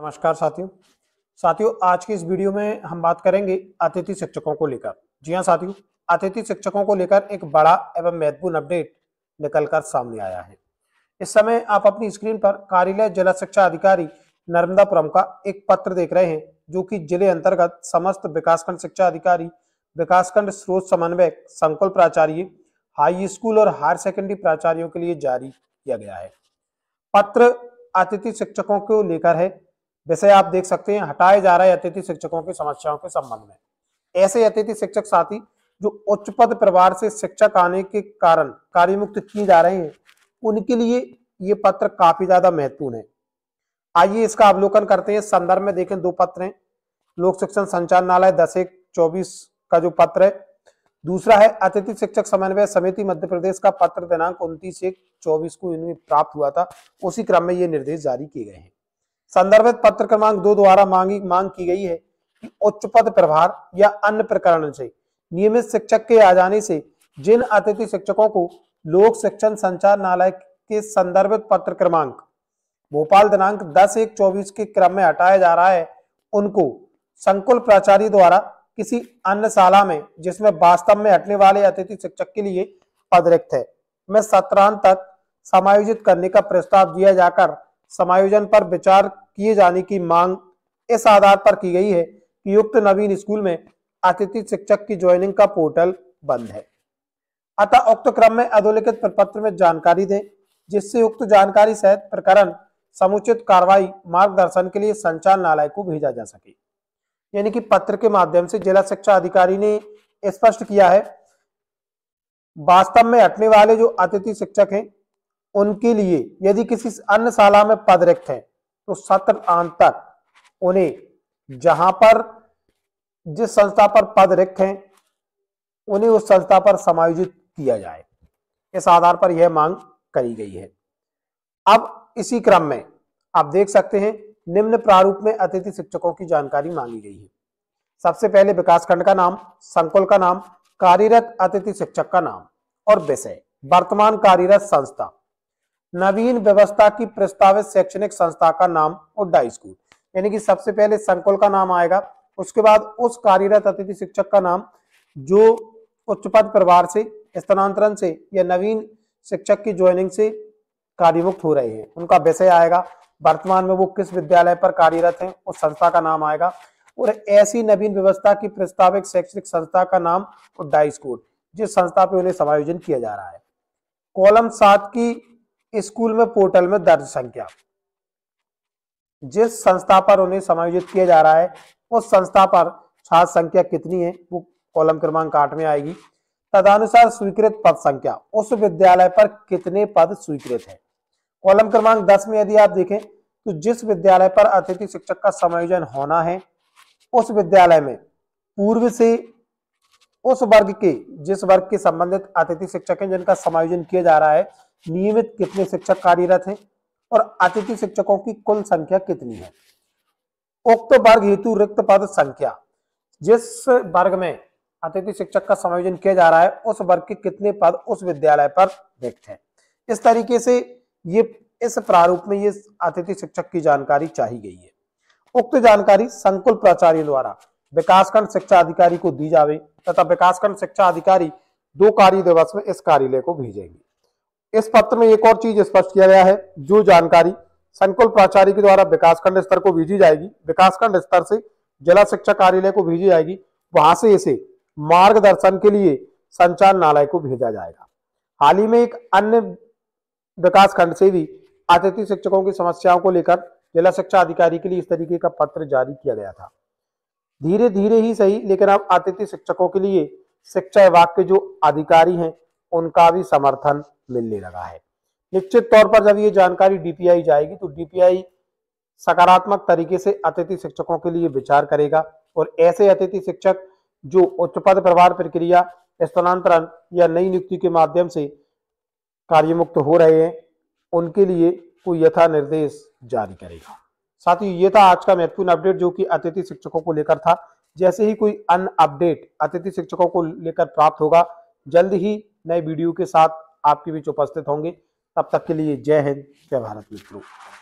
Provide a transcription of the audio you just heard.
नमस्कार साथियों साथियों आज की इस वीडियो में हम बात करेंगे अतिथि शिक्षकों को लेकर जी हाँ साथियों अतिथि शिक्षकों को लेकर एक बड़ा एवं महत्वपूर्ण अपडेट निकलकर सामने आया है इस समय आप अपनी स्क्रीन पर कार्यालय जिला शिक्षा अधिकारी नर्मदापुरम का एक पत्र देख रहे हैं जो कि जिले अंतर्गत समस्त विकासखंड शिक्षा अधिकारी विकासखंड स्रोत समन्वयक संकुल प्राचार्य हाई स्कूल और हायर सेकेंडरी प्राचार्यों के लिए जारी किया गया है पत्र अतिथि शिक्षकों को लेकर है विषय आप देख सकते हैं हटाए जा रहे अतिथि शिक्षकों की समस्याओं के संबंध में ऐसे अतिथि शिक्षक साथी जो उच्च पद परिवार से शिक्षक आने के कारण कार्यमुक्त किए जा रहे हैं उनके लिए ये पत्र काफी ज्यादा महत्वपूर्ण है आइए इसका अवलोकन करते हैं संदर्भ में देखें दो पत्र हैं लोक शिक्षण संचालनालय दस एक चौबीस का जो पत्र है दूसरा है अतिथि शिक्षक समन्वय समिति मध्य प्रदेश का पत्र दिनांक उन्तीस एक चौबीस को इनमें प्राप्त हुआ था उसी क्रम में ये निर्देश जारी किए गए हैं संदर्भित पत्र क्रमांक दो द्वारा मांगी मांग की गई है कि उच्च पद प्रभार या अन्य प्रकरण से नियमित शिक्षक के आ जाने से जिन अतिथि शिक्षकों को लोक शिक्षण संचार नालय के संदर्भित पत्र क्रमांक भोपाल दिनांक दस एक चौबीस के क्रम में हटाया जा रहा है उनको संकुल प्राचार्य द्वारा किसी अन्य शाला में जिसमें वास्तव में हटने वाले अतिथि शिक्षक के लिए पद रिक्त है मैं सत्रांत तक समायोजित करने का प्रस्ताव दिया जाकर समायोजन पर विचार किए जाने की मांग इस आधार पर की गई है कि युक्त नवीन स्कूल में अतिथि शिक्षक की ज्वाइनिंग का पोर्टल बंद है अतः उक्त क्रम में अधोलिखित प्रपत्र में जानकारी दें जिससे उक्त जानकारी सहित प्रकरण समुचित कार्रवाई मार्गदर्शन के लिए संचालनालय को भेजा जा सके यानी कि पत्र के माध्यम से जिला शिक्षा अधिकारी ने स्पष्ट किया है वास्तव में हटने वाले जो अतिथि शिक्षक हैं उनके लिए यदि किसी अन्य शाला में पद रिक्त है तो सत्र अंत तक उन्हें जहां पर जिस संस्था पर पद रिक्त है उन्हें उस संस्था पर समायोजित किया जाए इस आधार पर यह मांग करी गई है अब इसी क्रम में आप देख सकते हैं निम्न प्रारूप में अतिथि शिक्षकों की जानकारी मांगी गई है सबसे पहले विकासखंड का नाम संकुल का नाम कार्यरत अतिथि शिक्षक का नाम और विषय वर्तमान कार्यरत संस्था नवीन व्यवस्था की प्रस्तावित शैक्षणिक संस्था का नाम उड्डा स्कूल यानी कि सबसे पहले संकुल का नाम आएगा उसके बाद उस कार्यरत अतिथि शिक्षक का नाम जो उच्च पद परिवार से स्थानांतरण से या नवीन शिक्षक की ज्वाइनिंग से कार्यमुक्त हो रहे हैं उनका विषय आएगा वर्तमान में वो किस विद्यालय पर कार्यरत हैं उस संस्था का नाम आएगा और ऐसी नवीन व्यवस्था की प्रस्तावित शैक्षणिक संस्था का नाम उड्डा स्कूल जिस संस्था पे उन्हें समायोजन किया जा रहा है कॉलम सात की स्कूल में पोर्टल में दर्ज संख्या जिस संस्था पर उन्हें समायोजित किया जा रहा है उस संस्था पर छात्र संख्या कितनी है वो कॉलम क्रमांक आठ में आएगी तदानुसार स्वीकृत पद संख्या उस विद्यालय पर कितने पद स्वीकृत है कॉलम क्रमांक दस में यदि आप देखें तो जिस विद्यालय पर अतिथि शिक्षक का समायोजन होना है उस विद्यालय में पूर्व से उस वर्ग के जिस वर्ग के संबंधित अतिथि शिक्षक हैं जिनका समायोजन किया जा रहा है नियमित कितने शिक्षक कार्यरत हैं और अतिथि शिक्षकों की कुल संख्या कितनी है उक्त वर्ग हेतु रिक्त पद संख्या जिस वर्ग में अतिथि शिक्षक का समायोजन किया जा रहा है उस वर्ग के कितने पद उस विद्यालय पर रिक्त हैं इस तरीके से ये इस प्रारूप में ये अतिथि शिक्षक की जानकारी चाही गई है उक्त जानकारी संकुल प्राचार्य द्वारा विकासखंड शिक्षा अधिकारी को दी जावे तथा विकासखंड शिक्षा अधिकारी दो कार्य दिवस में इस कार्यालय को भेजेंगे इस पत्र में एक और चीज स्पष्ट किया गया है जो जानकारी संकुल प्राचार्य के द्वारा विकासखंड स्तर को भेजी जाएगी विकासखंड स्तर से जिला शिक्षा कार्यालय को भेजी जाएगी वहां से इसे मार्गदर्शन के लिए संचालनालय को भेजा जाएगा हाल ही में एक अन्य विकासखंड से भी अतिथि शिक्षकों की समस्याओं को लेकर जिला शिक्षा अधिकारी के लिए इस तरीके का पत्र जारी किया गया था धीरे धीरे ही सही लेकिन अब अतिथि शिक्षकों के लिए शिक्षा विभाग के जो अधिकारी हैं उनका भी समर्थन मिलने लगा है निश्चित तौर पर जब ये जानकारी डीपीआई जाएगी तो डीपीआई सकारात्मक तरीके से अतिथि शिक्षकों के लिए विचार करेगा और ऐसे अतिथि शिक्षक जो उच्च पद प्रभार प्रक्रिया स्थानांतरण या नई नियुक्ति के माध्यम से कार्यमुक्त हो रहे हैं उनके लिए कोई यथा निर्देश जारी करेगा साथ ही ये था आज का महत्वपूर्ण अपडेट जो कि अतिथि शिक्षकों को लेकर था जैसे ही कोई अन्य अपडेट अतिथि शिक्षकों को लेकर प्राप्त होगा जल्द ही नए वीडियो के साथ आपके बीच उपस्थित होंगे तब तक के लिए जय हिंद जय भारत मित्रों